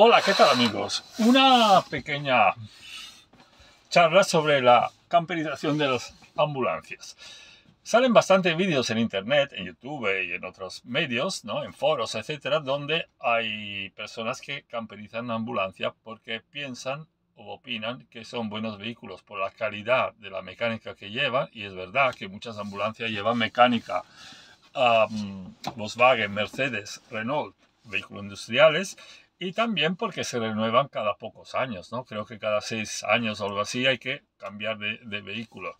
Hola, ¿qué tal amigos? Una pequeña charla sobre la camperización de las ambulancias. Salen bastantes vídeos en internet, en YouTube y en otros medios, ¿no? en foros, etcétera, donde hay personas que camperizan ambulancias ambulancia porque piensan o opinan que son buenos vehículos por la calidad de la mecánica que llevan, y es verdad que muchas ambulancias llevan mecánica, Volkswagen, Mercedes, Renault, vehículos industriales, y también porque se renuevan cada pocos años, ¿no? Creo que cada seis años o algo así hay que cambiar de, vehículo.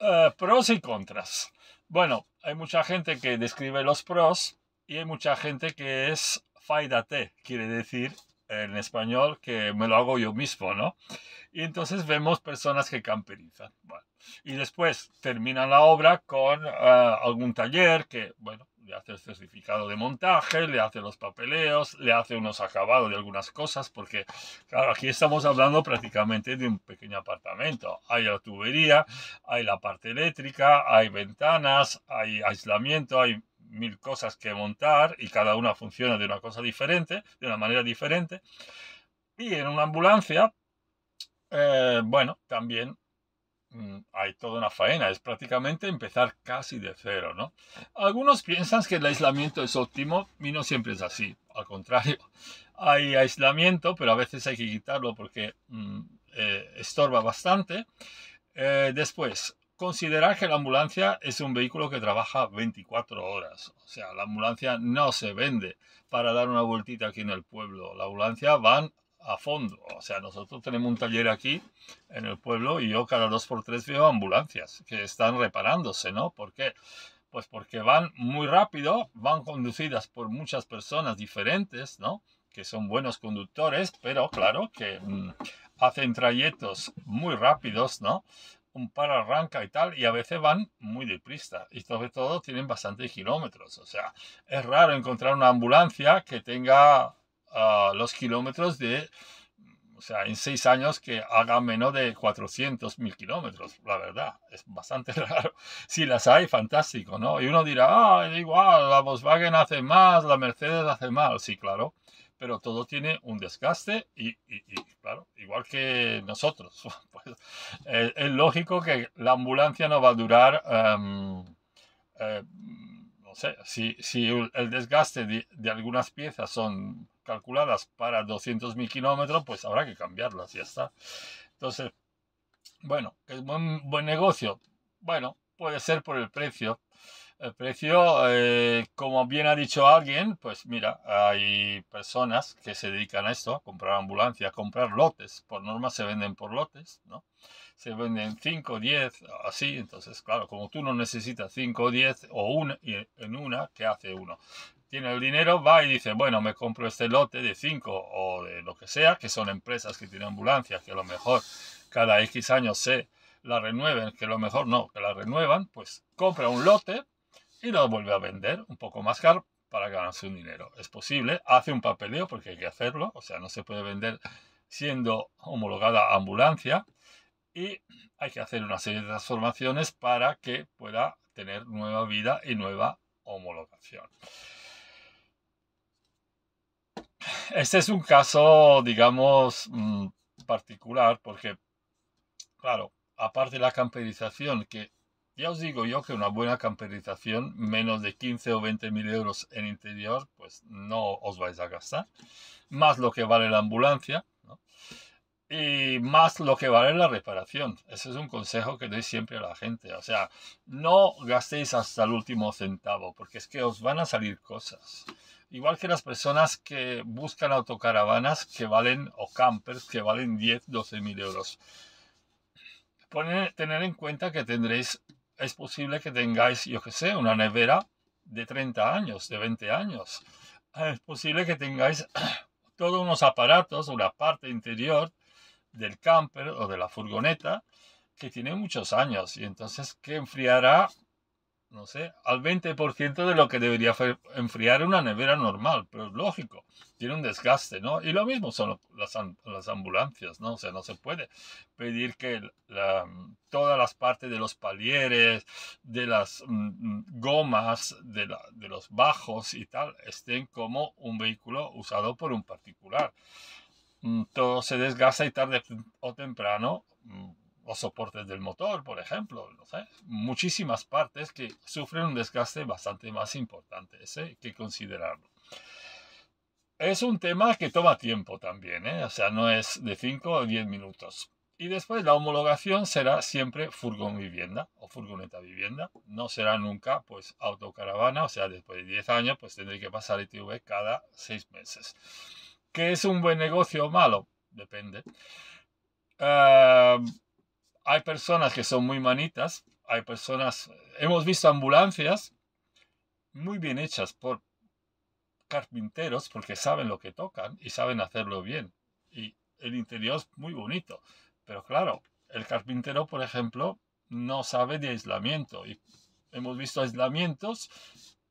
Eh, pros y contras. Bueno, hay mucha gente que describe los pros y hay mucha gente que es faidate, quiere decir en español que me lo hago yo mismo, ¿no? Y entonces vemos personas que camperizan. y después terminan la obra con eh, algún taller que, bueno, le hace el certificado de montaje, le hace los papeleos, le hace unos acabados de algunas cosas, porque, claro, aquí estamos hablando prácticamente de un pequeño apartamento. Hay la tubería, hay la parte eléctrica, hay ventanas, hay aislamiento, hay mil cosas que montar y cada una funciona de una cosa diferente, de una manera diferente. Y en una ambulancia, eh, bueno, también Mm, hay toda una faena, es prácticamente empezar casi de cero, ¿no? Algunos piensan que el aislamiento es óptimo y no siempre es así, al contrario, hay aislamiento, pero a veces hay que quitarlo porque mm, eh, estorba bastante. Eh, después, considerar que la ambulancia es un vehículo que trabaja 24 horas, o sea, la ambulancia no se vende para dar una vueltita aquí en el pueblo, la ambulancia van a fondo. O sea, nosotros tenemos un taller aquí en el pueblo y yo cada dos por tres veo ambulancias que están reparándose, ¿no? ¿Por qué? Pues porque van muy rápido, van conducidas por muchas personas diferentes, ¿no? Que son buenos conductores, pero claro que mm, hacen trayectos muy rápidos, ¿no? un par arranca y tal, y a veces van muy deprisa. Y sobre todo tienen bastantes kilómetros. O sea, es raro encontrar una ambulancia que tenga los kilómetros de, o sea, en seis años que haga menos de 400.000 mil kilómetros, la verdad, es bastante raro. Si las hay, fantástico, ¿no? Y uno dirá, ah, igual, la Volkswagen hace más, la Mercedes hace más, sí, claro, pero todo tiene un desgaste y, y, claro, igual que nosotros, pues, eh, es, lógico que la ambulancia no va a durar... Em, eh, no sé, si, si, el desgaste de, de, algunas piezas son calculadas para 200.000 kilómetros, pues habrá que cambiarlas, ya está. Entonces, bueno, es buen, buen negocio. Bueno, puede ser por el precio. El precio, eh, como bien ha dicho alguien, pues mira, hay personas que se dedican a esto, a comprar ambulancias, a comprar lotes. Por norma se venden por lotes, ¿no? Se venden 5, 10, así. Entonces, claro, como tú no necesitas 5 o 10 o una, en una, que hace uno? tiene el dinero, va y dice, bueno, me compro este lote de 5 o de lo que sea, que son empresas que tienen ambulancias, que a lo mejor cada X años se la renueven, que a lo mejor no, que la renuevan, pues compra un lote y lo vuelve a vender un poco más caro para ganarse un dinero. Es posible, hace un papeleo porque hay que hacerlo, o sea, no se puede vender siendo homologada ambulancia y hay que hacer una serie de transformaciones para que pueda tener nueva vida y nueva homologación este es un caso, digamos, mm, particular porque, claro, aparte de la camperización, que ya os digo yo que una buena camperización, menos de 15 o 20 mil euros en interior, pues no os vais a gastar, más lo que vale la ambulancia, ¿no? y más lo que vale la reparación. Ese es un consejo que doy siempre a la gente. O sea, no gastéis hasta el último centavo, porque es que os van a salir cosas. Igual que las personas que buscan autocaravanas que valen, o campers, que valen 10, 12 mil euros. Poner, tener en cuenta que tendréis, es posible que tengáis, yo que sé, una nevera de 30 años, de 20 años. Es posible que tengáis todos unos aparatos, una parte interior del camper o de la furgoneta que tiene muchos años y entonces que enfriará no sé, al 20% de lo que debería enfriar una nevera normal, pero es lógico, tiene un desgaste, ¿no? Y lo mismo son las, ambulancias, ¿no? O sea, no se puede pedir que la, todas las partes de los palieres, de las mm, mm, gomas, de, de los bajos y tal, estén como un vehículo usado por un particular. Mm, todo se desgasta y tarde o temprano los soportes del motor, por ejemplo, no muchísimas partes que sufren un desgaste bastante más importante, ese que considerarlo. Es un tema que toma tiempo también, ¿eh? o sea, no es de 5 o 10 minutos. Y después la homologación será siempre furgón vivienda o furgoneta vivienda, no será nunca pues autocaravana, o sea, después de 10 años pues tendré que pasar ITV e cada 6 meses. que es un buen negocio o malo? Depende. Em, hay personas que son muy manitas, hay personas, hemos visto ambulancias muy bien hechas por carpinteros porque saben lo que tocan y saben hacerlo bien. Y el interior es muy bonito, pero claro, el carpintero, por ejemplo, no sabe de aislamiento y hemos visto aislamientos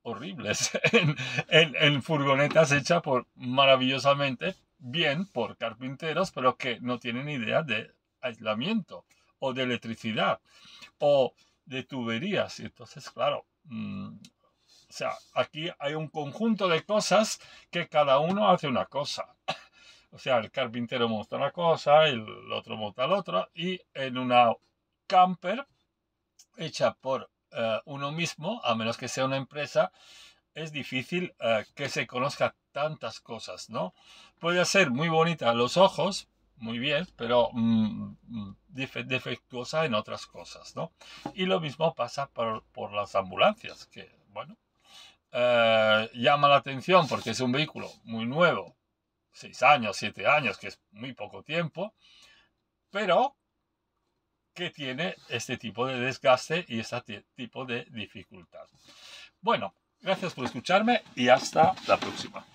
horribles en, furgonetas hechas por maravillosamente bien por carpinteros, pero que no tienen idea de aislamiento o de electricidad o de tuberías. Y entonces, claro, mm, o sea, aquí hay un conjunto de cosas que cada uno hace una cosa. O sea, el carpintero monta una cosa, el otro monta la otra, y en una camper hecha por eh, uno mismo, a menos que sea una empresa, es difícil eh, que se conozca tantas cosas, ¿no? Puede ser muy bonita a los ojos, muy bien, pero mm, mm, defectuosa en otras cosas, ¿no? Y lo mismo pasa por, las ambulancias, que, bueno, eh, llama la atención porque es un vehículo muy nuevo, seis años, siete años, que es muy poco tiempo, pero que tiene este tipo de desgaste y este tipo de dificultad. Bueno, gracias por escucharme y hasta la próxima.